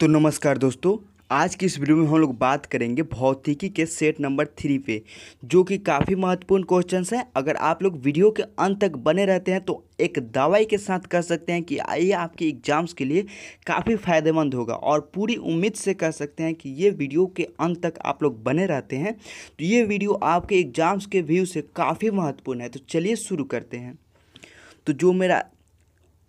तो नमस्कार दोस्तों आज की इस वीडियो में हम लोग बात करेंगे भौतिकी के सेट नंबर थ्री पे जो कि काफ़ी महत्वपूर्ण क्वेश्चन हैं अगर आप लोग वीडियो के अंत तक बने रहते हैं तो एक दवाई के साथ कह सकते हैं कि ये आपके एग्जाम्स के लिए काफ़ी फायदेमंद होगा और पूरी उम्मीद से कह सकते हैं कि ये वीडियो के अंत तक आप लोग बने रहते हैं तो ये वीडियो आपके एग्जाम्स के व्यू से काफ़ी महत्वपूर्ण है तो चलिए शुरू करते हैं तो जो मेरा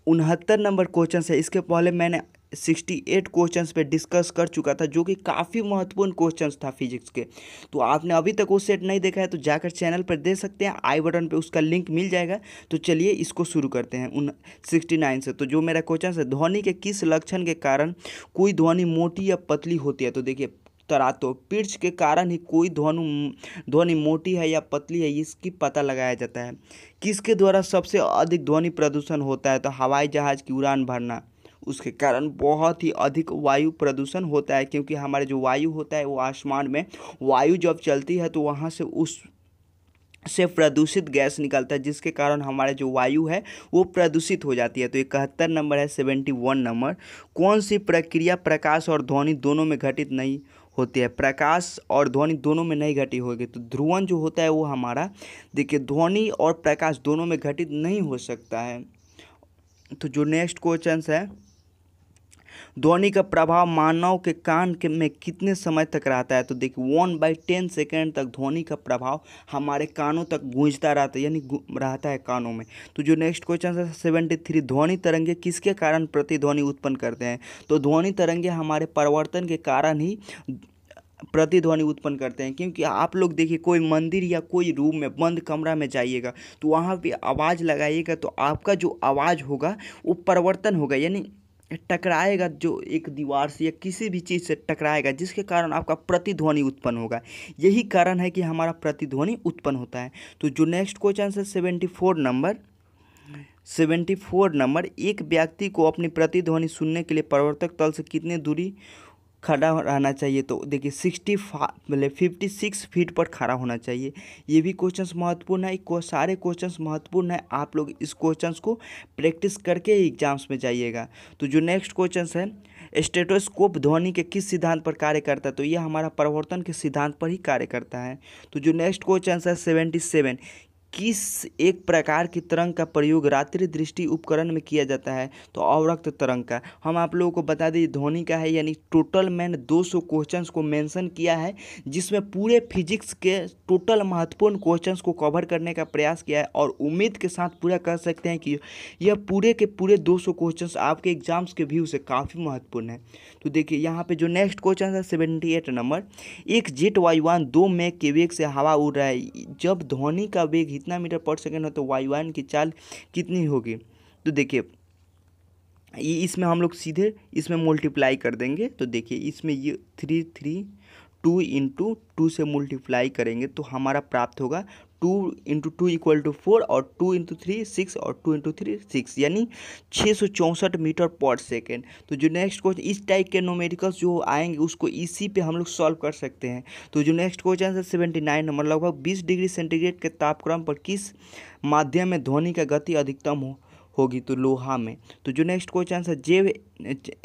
उनहत्तर नंबर क्वेश्चन है इसके पहले मैंने सिक्सटी एट क्वेश्चन पर डिस्कस कर चुका था जो कि काफ़ी महत्वपूर्ण क्वेश्चन था फिजिक्स के तो आपने अभी तक वो सेट नहीं देखा है तो जाकर चैनल पर दे सकते हैं आई बटन पर उसका लिंक मिल जाएगा तो चलिए इसको शुरू करते हैं उन सिक्सटी नाइन से तो जो मेरा क्वेश्चन है ध्वनि के किस लक्षण के कारण कोई ध्वनि मोटी या पतली होती है तो देखिए तरातो पिर्च के कारण ही कोई ध्वनु ध्वनि मोटी है या पतली है इसकी पता लगाया जाता है किसके द्वारा सबसे अधिक ध्वनि प्रदूषण होता है तो हवाई जहाज़ की उड़ान भरना उसके कारण बहुत ही अधिक वायु प्रदूषण होता है क्योंकि हमारे जो वायु होता है वो आसमान में वायु जब चलती है तो वहाँ से उस से प्रदूषित गैस निकलता है जिसके कारण हमारे जो वायु है वो प्रदूषित हो जाती है तो इकहत्तर नंबर है सेवेंटी वन नंबर कौन सी प्रक्रिया प्रकाश और ध्वनि दोनों में घटित नहीं होती है प्रकाश और ध्वनि दोनों में नहीं घटी होगी तो ध्रुवन जो होता है वो हमारा देखिए ध्वनि और प्रकाश दोनों में घटित नहीं हो सकता है तो जो नेक्स्ट क्वेश्चन है ध्वनि का प्रभाव मानव के कान के में कितने समय तक रहता है तो देखिए वन बाई टेन सेकेंड तक ध्वनि का प्रभाव हमारे कानों तक गूंजता रहता है यानी रहता है कानों में तो जो नेक्स्ट क्वेश्चन है सेवेंटी थ्री ध्वनि तरंगे किसके कारण प्रतिध्वनि उत्पन्न करते हैं तो ध्वनि तरंगे हमारे परिवर्तन के कारण ही प्रतिध्वनि उत्पन्न करते हैं क्योंकि आप लोग देखिए कोई मंदिर या कोई रूम में बंद कमरा में जाइएगा तो वहाँ पे आवाज़ लगाइएगा तो आपका जो आवाज़ होगा वो परिवर्तन होगा यानी टकराएगा जो एक दीवार से या किसी भी चीज़ से टकराएगा जिसके कारण आपका प्रतिध्वनि उत्पन्न होगा यही कारण है कि हमारा प्रतिध्वनि उत्पन्न होता है तो जो नेक्स्ट क्वेश्चन है seventy four number seventy four number एक व्यक्ति को अपनी प्रतिध्वनि सुनने के लिए प्रवर्तक तल से कितने दूरी खड़ा रहना चाहिए तो देखिए सिक्सटी मतलब फिफ्टी सिक्स फीट पर खड़ा होना चाहिए ये भी क्वेश्चंस महत्वपूर्ण है को, सारे क्वेश्चंस महत्वपूर्ण है आप लोग इस क्वेश्चंस को प्रैक्टिस करके एग्जाम्स में जाइएगा तो जो नेक्स्ट क्वेश्चंस है स्टेटोस्कोप ध्वनि के किस सिद्धांत पर कार्य करता है तो यह हमारा प्रवर्तन के सिद्धांत पर ही कार्य करता है तो जो नेक्स्ट क्वेश्चन है सेवेंटी सेवन किस एक प्रकार की तरंग का प्रयोग रात्रि दृष्टि उपकरण में किया जाता है तो अवरक्त तरंग का हम आप लोगों को बता दें ध्वनि का है यानी टोटल मैंने 200 क्वेश्चन को मेंशन किया है जिसमें पूरे फिजिक्स के टोटल महत्वपूर्ण क्वेश्चंस को कवर करने का प्रयास किया है और उम्मीद के साथ पूरा कर सकते हैं कि यह पूरे के पूरे दो क्वेश्चंस आपके एग्जाम्स के व्यू से काफ़ी महत्वपूर्ण है तो देखिए यहाँ पर जो नेक्स्ट क्वेश्चन है सेवेंटी नंबर एक जेट वायुवान दो में के वेग से हवा उड़ रहा है जब ध्वनि का वेग कितना मीटर पर सेकेंड हो तो वाई वन की चाल कितनी होगी तो देखिए ये इसमें हम लोग सीधे इसमें मल्टीप्लाई कर देंगे तो देखिए इसमें ये three three two into two से मल्टीप्लाई करेंगे तो हमारा प्राप्त होगा two into two equal to four और टू इंटू थ्री सिक्स और टू इंटू थ्री सिक्स यानी छः सौ चौंसठ मीटर पर सेकेंड तो जो नेक्स्ट क्वेश्चन इस टाइप के नोमेरिकल्स जो आएंगे उसको इसी पे हम लोग सॉल्व कर सकते हैं तो जो नेक्स्ट क्वेश्चन है सेवेंटी नाइन नंबर लगभग बीस डिग्री सेंटीग्रेड के तापक्रम पर किस माध्यम में ध्वनि का गति अधिकतम हो होगी तो लोहा में तो जो नेक्स्ट क्वेश्चन है जैव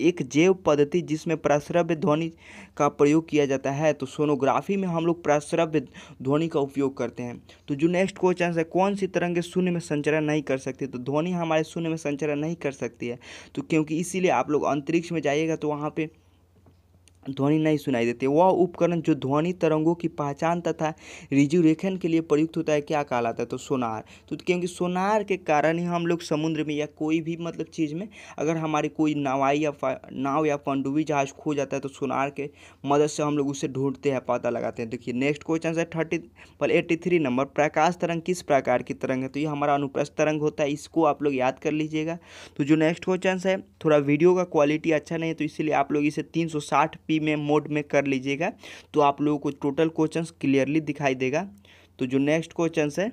एक जैव पद्धति जिसमें प्रश्रव्य ध्वनि का प्रयोग किया जाता है तो सोनोग्राफी में हम लोग प्रश्रव्य ध्वनि का उपयोग करते हैं तो जो नेक्स्ट क्वेश्चन है कौन सी तरंगे शून्य में संचरण नहीं कर सकती तो ध्वनि हमारे शून्य में संचरण नहीं कर सकती है तो क्योंकि इसीलिए आप लोग अंतरिक्ष में जाइएगा तो वहाँ पर ध्वनि नहीं सुनाई देती वह उपकरण जो ध्वनि तरंगों की पहचान तथा रिजुरेखन के लिए प्रयुक्त होता है क्या कहलाता है तो सोनार तो क्योंकि सोनार के कारण ही हम लोग समुद्र में या कोई भी मतलब चीज़ में अगर हमारी कोई नावाई या नाव या पंडुबी जहाज खो जाता है तो सोनार के मदद से हम लोग उसे ढूंढते हैं पता लगाते हैं देखिए नेक्स्ट क्वेश्चन है थर्टी पर एट्टी थ्री नंबर प्रकाश तरंग किस प्रकार की तरंग है तो ये हमारा अनुप्रस्थ तरंग होता है इसको आप लोग याद कर लीजिएगा तो जो नेक्स्ट क्वेश्चन है थोड़ा वीडियो का क्वालिटी अच्छा नहीं है तो इसीलिए आप लोग इसे तीन सौ साठ पी पी में मोड में कर लीजिएगा तो आप लोगों को टोटल क्वेश्चन क्लियरली दिखाई देगा तो जो नेक्स्ट क्वेश्चन है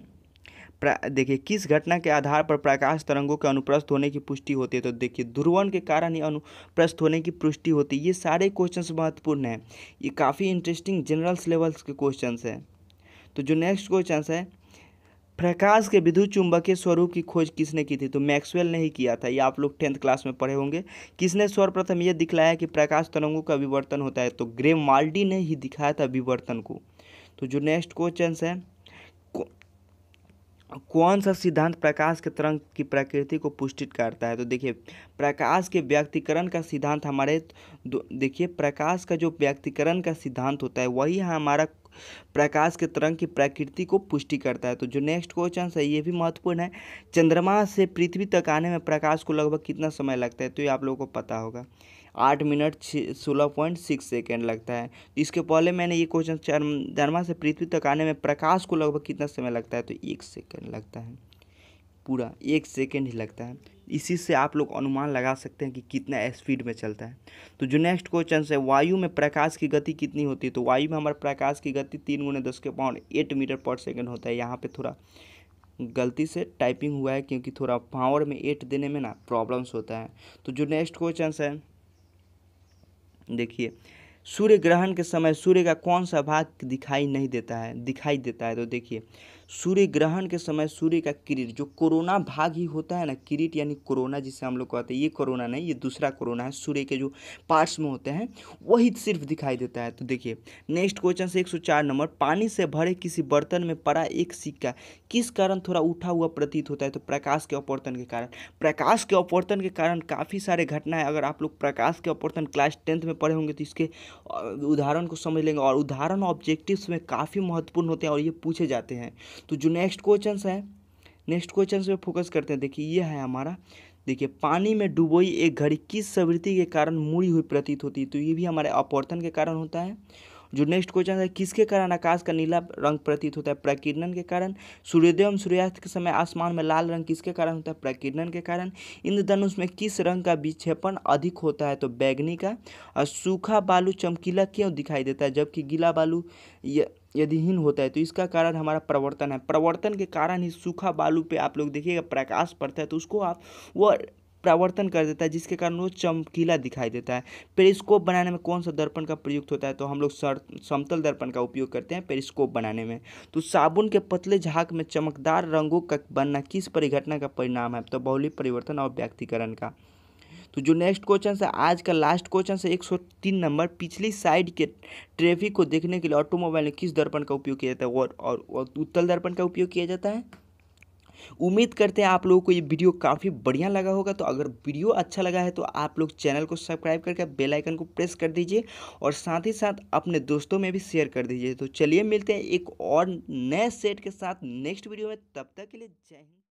देखिए किस घटना के आधार पर प्रकाश तरंगों के अनुप्रस्थ होने की पुष्टि होती है तो देखिए ध्रुवन के कारण ही अनुप्रस्थ होने की पुष्टि होती है ये सारे क्वेश्चंस महत्वपूर्ण हैं ये काफ़ी इंटरेस्टिंग जनरल्स लेवल्स के क्वेश्चंस हैं तो जो नेक्स्ट क्वेश्चन है प्रकाश के विद्युत चुंबकीय स्वरूप की खोज किसने की थी तो मैक्सवेल ने ही किया था ये आप लोग टेंथ क्लास में पढ़े होंगे किसने सर्वप्रथम ये दिखलाया कि प्रकाश तरंगों का विवर्तन होता है तो ग्रे ने ही दिखाया था विवर्तन को तो जो नेक्स्ट क्वेश्चन है कौन सा सिद्धांत प्रकाश के तरंग की प्रकृति को पुष्टित करता है तो देखिए प्रकाश के व्यक्तिकरण का सिद्धांत हमारे देखिए प्रकाश का जो व्यक्तिकरण का सिद्धांत होता है वही हमारा प्रकाश के तरंग की प्रकृति को पुष्टि करता है तो जो नेक्स्ट क्वेश्चन है ये भी महत्वपूर्ण है चंद्रमा से पृथ्वी तक आने में प्रकाश को लगभग कितना समय लगता है तो ये आप लोगों को पता होगा आठ मिनट सोलह पॉइंट सिक्स सेकेंड लगता है इसके पहले मैंने ये क्वेश्चन चंद्रमा से पृथ्वी तक आने में प्रकाश को लगभग कितना समय लगता है तो एक सेकेंड लगता है पूरा एक सेकेंड ही लगता है इसी से आप लोग अनुमान लगा सकते हैं कि कितना स्पीड में चलता है तो जो नेक्स्ट क्वेश्चन है वायु में प्रकाश की गति कितनी होती है तो वायु में हमारे प्रकाश की गति तीन गुना दस के pound eight metre per second होता है यहाँ पे थोड़ा गलती से टाइपिंग हुआ है क्योंकि थोड़ा पावर में एट देने में ना प्रॉब्लम्स होता है तो जो नेक्स्ट क्वेश्चन है देखिए सूर्य ग्रहण के समय सूर्य का कौन सा भाग दिखाई नहीं देता है दिखाई देता है तो देखिए सूर्य ग्रहण के समय सूर्य का किरीट जो कोरोना भाग ही होता है ना किरीट यानी कोरोना जिसे हम लोग कहते हैं ये कोरोना नहीं ये दूसरा कोरोना है सूर्य के जो पार्ट्स में होते हैं वही सिर्फ दिखाई देता है तो देखिए नेक्स्ट क्वेश्चन से एक नंबर पानी से भरे किसी बर्तन में पड़ा एक सिक्का किस कारण थोड़ा उठा हुआ प्रतीत होता है तो प्रकाश के अपवर्तन के कारण प्रकाश के अपवर्तन के कारण काफ़ी सारे घटनाएं अगर आप लोग प्रकाश के अपवर्तन क्लास टेंथ में पढ़े होंगे तो इसके उदाहरण को समझ लेंगे और उदाहरण ऑब्जेक्टिव्स में काफ़ी महत्वपूर्ण होते हैं और ये पूछे जाते हैं तो जो नेक्स्ट क्वेश्चन है नेक्स्ट क्वेश्चन पे फोकस करते हैं देखिए ये है हमारा देखिए पानी में डूबोई एक घड़ी किस सवृत्ति के कारण मुड़ी हुई प्रतीत होती है तो ये भी हमारे अपवर्तन के कारण होता है जो नेक्स्ट क्वेश्चन है किसके कारण आकाश का नीला रंग प्रतीत होता है प्रकीर्णन के कारण सूर्योदय एवं सूर्यास्त के समय आसमान में लाल रंग किसके कारण होता है प्रकीर्णन के कारण इंद्रधनुष में किस रंग का विक्षेपण अधिक होता है तो बैगनी का और सूखा बालू चमकीला क्यों दिखाई देता है जबकि गीला बालू यदिहीन होता है तो इसका कारण हमारा प्रवर्तन है प्रवर्तन के कारण ही सूखा बालू पे आप लोग देखिएगा प्रकाश पड़ता है तो उसको आप वह प्रवर्तन कर देता है जिसके कारण वो चमकीला दिखाई देता है पेरिस्कोप बनाने में कौन सा दर्पण का प्रयुक्त होता है तो हम लोग सर समतल दर्पण का उपयोग करते हैं पेरिस्कोप बनाने में तो साबुन के पतले झाक में चमकदार रंगों का बनना किस परिघटना का परिणाम है तो बहुली परिवर्तन और व्यक्तिकरण का तो जो नेक्स्ट क्वेश्चन है आज का लास्ट क्वेश्चन है एक सौ तीन नंबर पिछली साइड के ट्रैफिक को देखने के लिए ऑटोमोबाइल में किस दर्पण का उपयोग किया जाता है और, और, और उत्तल दर्पण का उपयोग किया जाता है उम्मीद करते हैं आप लोगों को ये वीडियो काफ़ी बढ़िया लगा होगा तो अगर वीडियो अच्छा लगा है तो आप लोग चैनल को सब्सक्राइब करके बेल आइकन को प्रेस कर दीजिए और साथ ही साथ अपने दोस्तों में भी शेयर कर दीजिए तो चलिए मिलते हैं एक और नए सेट के साथ नेक्स्ट वीडियो में तब तक के लिए जय हिंद